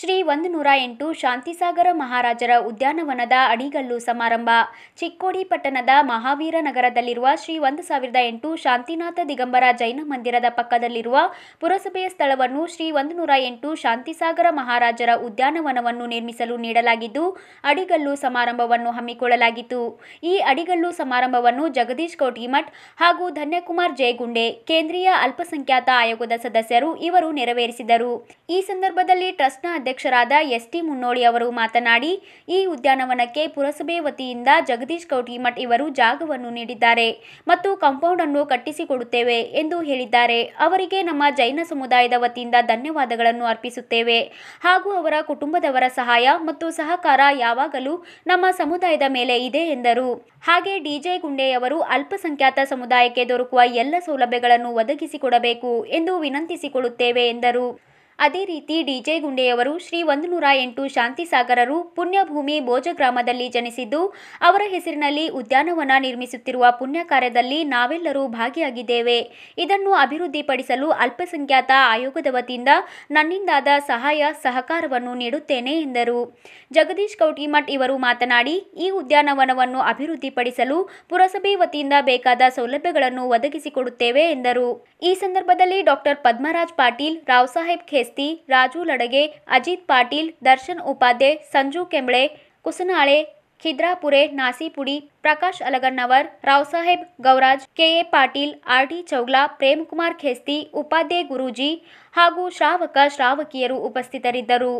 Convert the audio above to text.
ಶ್ರೀ ಒಂದು ನೂರ ಎಂಟು ಶಾಂತಿಸಾಗರ ಮಹಾರಾಜರ ಉದ್ಯಾನವನದ ಅಡಿಗಲ್ಲು ಸಮಾರಂಭ ಚಿಕ್ಕೋಡಿ ಪಟ್ಟಣದ ಮಹಾವೀರ ನಗರದಲ್ಲಿರುವ ಶ್ರೀ ಒಂದು ಸಾವಿರದ ಎಂಟು ಶಾಂತಿನಾಥ ದಿಗಂಬರ ಜೈನ ಮಂದಿರದ ಪಕ್ಕದಲ್ಲಿರುವ ಪುರಸಭೆಯ ಸ್ಥಳವನ್ನು ಶ್ರೀ ಒಂದು ನೂರ ಎಂಟು ಶಾಂತಿಸಾಗರ ಮಹಾರಾಜರ ಉದ್ಯಾನವನವನ್ನು ನಿರ್ಮಿಸಲು ನೀಡಲಾಗಿದ್ದು ಅಡಿಗಲ್ಲು ಸಮಾರಂಭವನ್ನು ಹಮ್ಮಿಕೊಳ್ಳಲಾಗಿತ್ತು ಈ ಅಡಿಗಲ್ಲು ಸಮಾರಂಭವನ್ನು ಜಗದೀಶ್ ಕೋಟಿಮಠ್ ಹಾಗೂ ಧನ್ಯಕುಮಾರ್ ಜಯಗುಂಡೆ ಕೇಂದ್ರೀಯ ಅಲ್ಪಸಂಖ್ಯಾತ ಆಯೋಗದ ಸದಸ್ಯರು ಇವರು ನೆರವೇರಿಸಿದರು ಈ ಸಂದರ್ಭದಲ್ಲಿ ಟ್ರಸ್ಟ್ನ ಅಧ್ಯಕ್ಷರಾದ ಎಸ್ ಟಿ ಮುನ್ನೋಳಿ ಅವರು ಮಾತನಾಡಿ ಈ ಉದ್ಯಾನವನಕ್ಕೆ ಪುರಸಭೆ ವತಿಯಿಂದ ಜಗದೀಶ್ ಕೌಟಿಮಠ್ ಇವರು ಜಾಗವನ್ನು ನೀಡಿದ್ದಾರೆ ಮತ್ತು ಕಾಂಪೌಂಡ್ ಅನ್ನು ಕಟ್ಟಿಸಿಕೊಡುತ್ತೇವೆ ಎಂದು ಹೇಳಿದ್ದಾರೆ ಅವರಿಗೆ ನಮ್ಮ ಜೈನ ಸಮುದಾಯದ ವತಿಯಿಂದ ಧನ್ಯವಾದಗಳನ್ನು ಅರ್ಪಿಸುತ್ತೇವೆ ಹಾಗೂ ಅವರ ಕುಟುಂಬದವರ ಸಹಾಯ ಮತ್ತು ಸಹಕಾರ ಯಾವಾಗಲೂ ನಮ್ಮ ಸಮುದಾಯದ ಮೇಲೆ ಇದೆ ಎಂದರು ಹಾಗೆ ಡಿಜೆ ಗುಂಡೆಯವರು ಅಲ್ಪಸಂಖ್ಯಾತ ಸಮುದಾಯಕ್ಕೆ ದೊರಕುವ ಎಲ್ಲ ಸೌಲಭ್ಯಗಳನ್ನು ಒದಗಿಸಿಕೊಡಬೇಕು ಎಂದು ವಿನಂತಿಸಿಕೊಳ್ಳುತ್ತೇವೆ ಎಂದರು ಅದೇ ರೀತಿ ಡಿಜೆ ಗುಂಡೆಯವರು ಶ್ರೀ ಒಂದು ನೂರ ಎಂಟು ಶಾಂತಿಸಾಗರರು ಪುಣ್ಯಭೂಮಿ ಭೋಜ ಗ್ರಾಮದಲ್ಲಿ ಜನಿಸಿದ್ದು ಅವರ ಹೆಸರಿನಲ್ಲಿ ಉದ್ಯಾನವನ ನಿರ್ಮಿಸುತ್ತಿರುವ ಪುಣ್ಯ ಕಾರ್ಯದಲ್ಲಿ ನಾವೆಲ್ಲರೂ ಭಾಗಿಯಾಗಿದ್ದೇವೆ ಇದನ್ನು ಅಭಿವೃದ್ಧಿಪಡಿಸಲು ಅಲ್ಪಸಂಖ್ಯಾತ ಆಯೋಗದ ವತಿಯಿಂದ ನನ್ನಿಂದಾದ ಸಹಾಯ ಸಹಕಾರವನ್ನು ನೀಡುತ್ತೇನೆ ಎಂದರು ಜಗದೀಶ್ ಕೌಟಿಮಠ್ ಇವರು ಮಾತನಾಡಿ ಈ ಉದ್ಯಾನವನವನ್ನು ಅಭಿವೃದ್ಧಿಪಡಿಸಲು ಪುರಸಭೆ ವತಿಯಿಂದ ಬೇಕಾದ ಸೌಲಭ್ಯಗಳನ್ನು ಒದಗಿಸಿಕೊಡುತ್ತೇವೆ ಎಂದರು ಈ ಸಂದರ್ಭದಲ್ಲಿ doctor Padmaraj Patil Rao Saheb Khesti Raju Ladage Ajit Patil Darshan Upadhye Sanju Kembale Kusanale Khidrapure Nasipudi Prakash Alagannavar Saheb Gauraj K A Patil R D Chougla Premkumar Khesti Upadhye Guruji ಹಾಗೂ ಶ್ರಾವಕ ಶ್ರಾವಕಿಯರು ಉಪಸ್ಥಿತರಿದ್ದರು